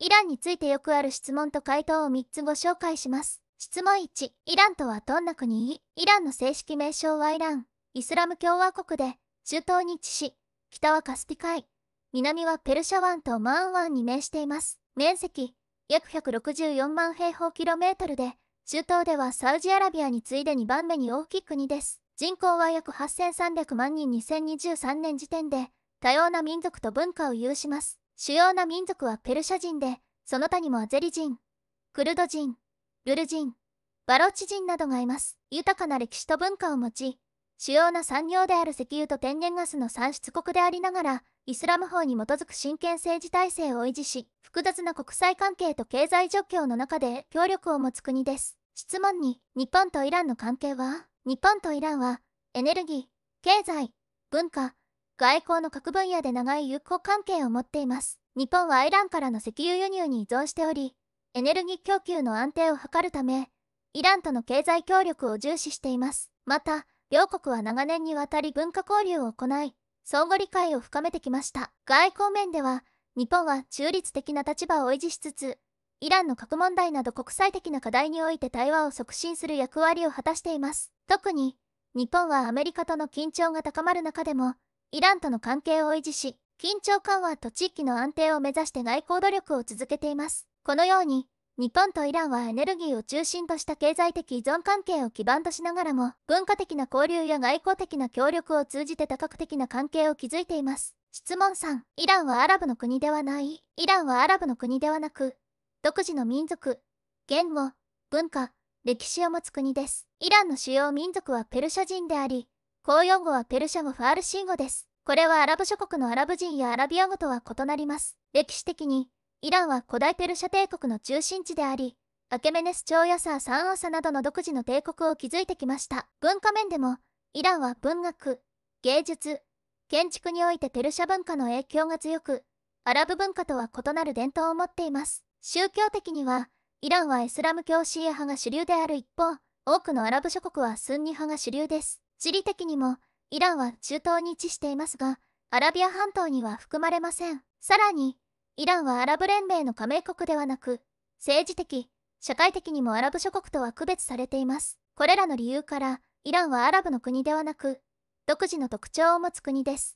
イランについてよくある質問と回答を3つご紹介します。質問1、イランとはどんな国イランの正式名称はイラン、イスラム共和国で、中東に位置し、北はカスピ海、南はペルシャ湾とマーン湾に面しています。面積、約164万平方キロメートルで、中東ではサウジアラビアに次いで2番目に大きい国です。人口は約8300万人2023年時点で、多様な民族と文化を有します。主要な民族はペルシャ人で、その他にもアゼリ人、クルド人、ルル人、バロチ人などがいます。豊かな歴史と文化を持ち、主要な産業である石油と天然ガスの産出国でありながら、イスラム法に基づく真剣政治体制を維持し、複雑な国際関係と経済状況の中で協力を持つ国です。質問に、日本とイランの関係は日本とイランは、エネルギー、経済、文化、外交の各分野で長い友好関係を持っています。日本はイランからの石油輸入に依存しており、エネルギー供給の安定を図るため、イランとの経済協力を重視しています。また、両国は長年にわたり文化交流を行い、相互理解を深めてきました。外交面では、日本は中立的な立場を維持しつつ、イランの核問題など国際的な課題において対話を促進する役割を果たしています。特に、日本はアメリカとの緊張が高まる中でも、イランとの関係を維持し、緊張緩和と地域の安定を目指して外交努力を続けています。このように、日本とイランはエネルギーを中心とした経済的依存関係を基盤としながらも、文化的な交流や外交的な協力を通じて多角的な関係を築いています。質問3、イランはアラブの国ではないイランはアラブの国ではなく、独自の民族、言語、文化、歴史を持つ国です。イランの主要民族はペルシャ人であり、公用語はペルシャ語ファールシン語です。これはアラブ諸国のアラブ人やアラビア語とは異なります。歴史的に、イランは古代ペルシャ帝国の中心地であり、アケメネス朝やサーサンアーサなどの独自の帝国を築いてきました。文化面でも、イランは文学、芸術、建築においてペルシャ文化の影響が強く、アラブ文化とは異なる伝統を持っています。宗教的には、イランはイスラム教シーア派が主流である一方、多くのアラブ諸国はスンニ派が主流です。地理的にもイランは中東に位置していますがアラビア半島には含まれませんさらにイランはアラブ連盟の加盟国ではなく政治的社会的にもアラブ諸国とは区別されていますこれらの理由からイランはアラブの国ではなく独自の特徴を持つ国です